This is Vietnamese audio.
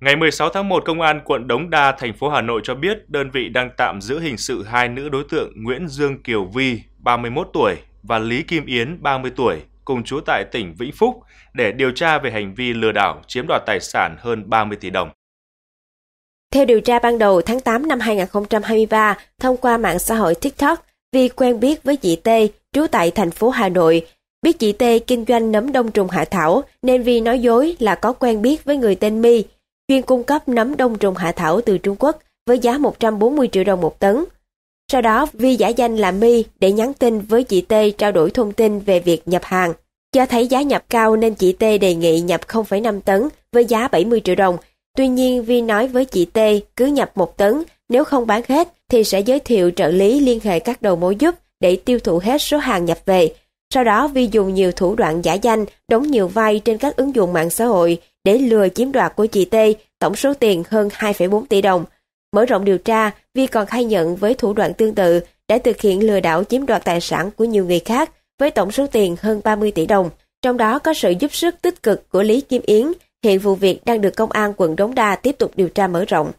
Ngày 16 tháng 1, Công an quận Đống Đa, thành phố Hà Nội cho biết đơn vị đang tạm giữ hình sự hai nữ đối tượng Nguyễn Dương Kiều Vi, 31 tuổi và Lý Kim Yến, 30 tuổi, cùng trú tại tỉnh Vĩnh Phúc để điều tra về hành vi lừa đảo chiếm đoạt tài sản hơn 30 tỷ đồng. Theo điều tra ban đầu tháng 8 năm 2023, thông qua mạng xã hội TikTok, Vi quen biết với chị T, trú tại thành phố Hà Nội. Biết chị T kinh doanh nấm đông trùng hạ thảo, nên Vi nói dối là có quen biết với người tên My, chuyên cung cấp nấm đông trùng hạ thảo từ Trung Quốc với giá 140 triệu đồng một tấn. Sau đó, Vi giả danh là My để nhắn tin với chị T trao đổi thông tin về việc nhập hàng. Do thấy giá nhập cao nên chị T đề nghị nhập 0,5 tấn với giá 70 triệu đồng. Tuy nhiên, Vi nói với chị T cứ nhập 1 tấn, nếu không bán hết thì sẽ giới thiệu trợ lý liên hệ các đầu mối giúp để tiêu thụ hết số hàng nhập về. Sau đó Vi dùng nhiều thủ đoạn giả danh, đóng nhiều vai trên các ứng dụng mạng xã hội để lừa chiếm đoạt của chị T tổng số tiền hơn 2,4 tỷ đồng. Mở rộng điều tra, Vi còn khai nhận với thủ đoạn tương tự đã thực hiện lừa đảo chiếm đoạt tài sản của nhiều người khác với tổng số tiền hơn 30 tỷ đồng. Trong đó có sự giúp sức tích cực của Lý Kim Yến, hiện vụ việc đang được Công an quận Đống Đa tiếp tục điều tra mở rộng.